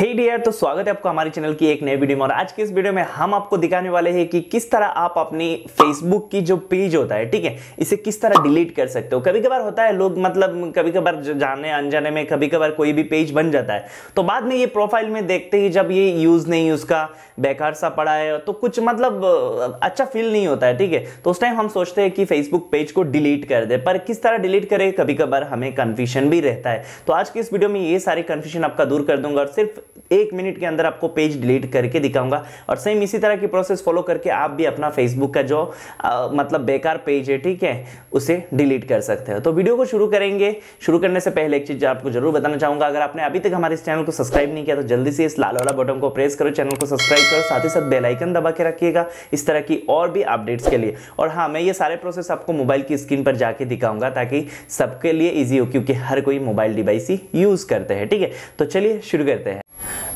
हे dear तो स्वागत है आपका हमारे चैनल की एक नए वीडियो में और आज के इस वीडियो में हम आपको दिखाने वाले हैं कि किस तरह आप अपनी फेसबुक की जो पेज होता है ठीक है इसे किस तरह डिलीट कर सकते हो कभी कभार होता है लोग मतलब कभी कभार जाने अनजाने में कभी कभार कोई भी पेज बन जाता है तो बाद में ये प्रोफाइल में देखते ही जब ये यूज़ नहीं उसका बेकार सा पड़ा है तो कुछ मतलब अच्छा फील नहीं होता है ठीक है तो उस टाइम हम सोचते हैं कि फेसबुक पेज को डिलीट कर दे पर किस तरह डिलीट करें कभी कभार हमें कन्फ्यूशन भी रहता है तो आज की इस वीडियो में ये सारी कन्फ्यूजन आपका दूर कर दूंगा और सिर्फ एक मिनट के अंदर आपको पेज डिलीट करके दिखाऊंगा और सेम इसी तरह की प्रोसेस फॉलो करके आप भी अपना फेसबुक का जो आ, मतलब बेकार पेज है ठीक है उसे डिलीट कर सकते हो तो वीडियो को शुरू करेंगे शुरू करने से पहले एक चीज़ आपको जरूर बताना चाहूँगा अगर आपने अभी तक हमारे इस चैनल को सब्सक्राइब नहीं किया तो जल्दी से इस लाल वाला बटन को प्रेस करो चैनल को सब्सक्राइब करो साथ ही साथ बेलाइकन दबा के रखिएगा इस तरह की और भी अपडेट्स के लिए और हाँ मैं ये सारे प्रोसेस आपको मोबाइल की स्क्रीन पर जाके दिखाऊंगा ताकि सबके लिए ईजी हो क्योंकि हर कोई मोबाइल डिवाइस ही यूज़ करते हैं ठीक है तो चलिए शुरू करते हैं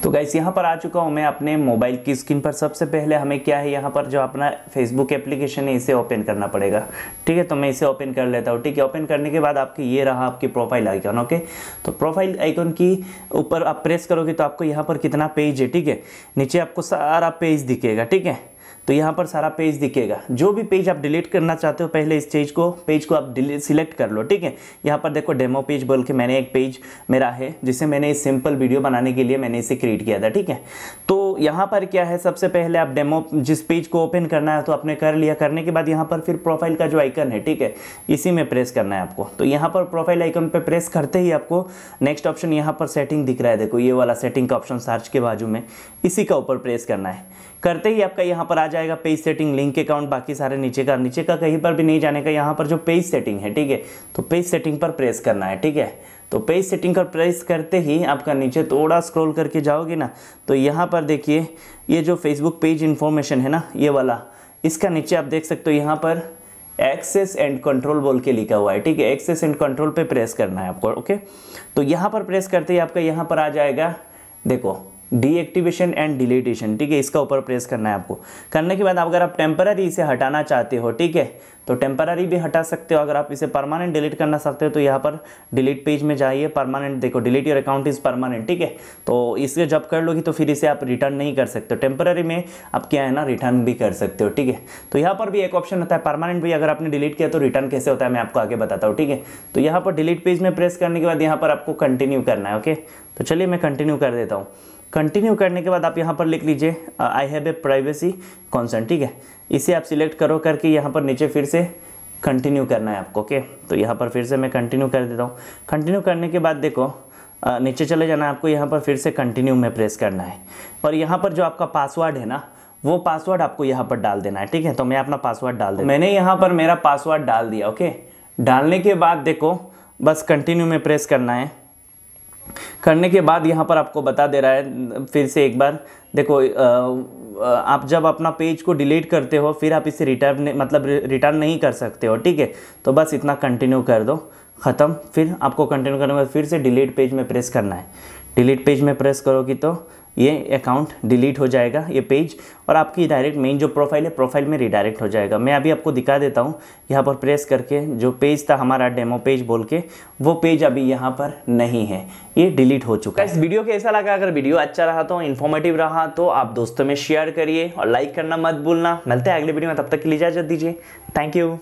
तो गाइस यहाँ पर आ चुका हूँ मैं अपने मोबाइल की स्क्रीन पर सबसे पहले हमें क्या है यहाँ पर जो अपना फेसबुक एप्लीकेशन है इसे ओपन करना पड़ेगा ठीक है तो मैं इसे ओपन कर लेता हूँ ठीक है ओपन करने के बाद आपकी ये रहा आपकी प्रोफाइल आइकॉन ओके तो प्रोफाइल आइकॉन की ऊपर आप प्रेस करोगे तो आपको यहाँ पर कितना पेज है ठीक है नीचे आपको सारा पेज दिखेगा ठीक है तो यहाँ पर सारा पेज दिखेगा जो भी पेज आप डिलीट करना चाहते हो पहले इस चीज को पेज को आप डिलीट सिलेक्ट कर लो ठीक है यहाँ पर देखो डेमो पेज बोल के मैंने एक पेज मेरा है जिसे मैंने इस सिंपल वीडियो बनाने के लिए मैंने इसे क्रिएट किया था ठीक है तो यहाँ पर क्या है सबसे पहले आप डेमो जिस पेज को ओपन करना है तो आपने कर लिया करने के बाद यहाँ पर फिर प्रोफाइल का जो आइकन है ठीक है इसी में प्रेस करना है आपको तो यहाँ पर प्रोफाइल आइकन पर प्रेस करते ही आपको नेक्स्ट ऑप्शन यहाँ पर सेटिंग दिख रहा है देखो ये वाला सेटिंग का ऑप्शन सर्च के बाजू में इसी का ऊपर प्रेस करना है करते ही आपका यहाँ पर आ जाएगा पेज सेटिंग लिंक अकाउंट बाकी सारे नीचे का नीचे का कहीं पर भी नहीं जाने का यहाँ पर जो पेज सेटिंग है ठीक है तो पेज सेटिंग पर प्रेस करना है ठीक है तो पेज सेटिंग पर प्रेस करते ही आपका नीचे थोड़ा स्क्रॉल करके जाओगे ना तो यहाँ पर देखिए ये जो फेसबुक पेज इन्फॉर्मेशन है ना ये वाला इसका नीचे आप देख सकते हो यहाँ पर एक्सेस एंड कंट्रोल बोल के लिखा हुआ है ठीक है एक्सेस एंड कंट्रोल पे प्रेस करना है आपको ओके तो यहाँ पर प्रेस करते ही आपका यहाँ पर आ जाएगा देखो डीएक्टिवेशन एंड डिलीटेशन ठीक है इसका ऊपर प्रेस करना है आपको करने के बाद अगर आप टेम्पररी इसे हटाना चाहते हो ठीक है तो टेम्पररी भी हटा सकते हो अगर आप इसे परमानेंट डिलीट करना चाहते हो तो यहाँ पर डिलीट पेज में जाइए परमानेंट देखो delete your account is permanent ठीक है तो इसे जब कर लोगी तो फिर इसे आप रिटर्न नहीं कर सकते टेम्पररी में आप क्या है ना रिटर्न भी कर सकते हो ठीक है तो यहाँ पर भी एक ऑप्शन होता है परमानेंट भी अगर आपने डिलीट किया तो रिटर्न कैसे होता है मैं आपको आगे बताता हूँ ठीक है तो यहाँ पर डिलीट पेज में प्रेस करने के बाद यहाँ पर आपको कंटिन्यू करना है ओके तो चलिए मैं कंटिन्यू कर देता हूँ कंटिन्यू करने के बाद आप यहाँ पर लिख लीजिए I have a privacy concern ठीक है इसे आप सिलेक्ट करो करके यहाँ पर नीचे फिर से कंटिन्यू करना है आपको ओके तो यहाँ पर फिर से मैं कंटिन्यू कर देता हूँ कंटिन्यू करने के बाद देखो uh, नीचे चले जाना है आपको यहाँ पर फिर से कंटिन्यू में प्रेस करना है और यहाँ पर जो आपका पासवर्ड है ना वो पासवर्ड आपको यहाँ पर डाल देना है ठीक है तो मैं अपना पासवर्ड डाल दे मैंने यहाँ पर मेरा पासवर्ड डाल दिया ओके डालने के बाद देखो बस कंटिन्यू में प्रेस करना है करने के बाद यहाँ पर आपको बता दे रहा है फिर से एक बार देखो आप जब अपना पेज को डिलीट करते हो फिर आप इसे रिटर्न मतलब रिटर्न नहीं कर सकते हो ठीक है तो बस इतना कंटिन्यू कर दो ख़त्म फिर आपको कंटिन्यू करने के बाद फिर से डिलीट पेज में प्रेस करना है डिलीट पेज में प्रेस करोगी तो ये अकाउंट डिलीट हो जाएगा ये पेज और आपकी डायरेक्ट मेन जो प्रोफाइल है प्रोफाइल में रिडायरेक्ट हो जाएगा मैं अभी आपको दिखा देता हूँ यहाँ पर प्रेस करके जो पेज था हमारा डेमो पेज बोल के वो पेज अभी यहाँ पर नहीं है ये डिलीट हो चुका है इस वीडियो कैसा लगा अगर वीडियो अच्छा रहा तो इन्फॉर्मेटिव रहा तो आप दोस्तों में शेयर करिए और लाइक करना मत भूलना मिलते हैं अगले वीडियो में तब तक के लिए इजाजत दीजिए थैंक यू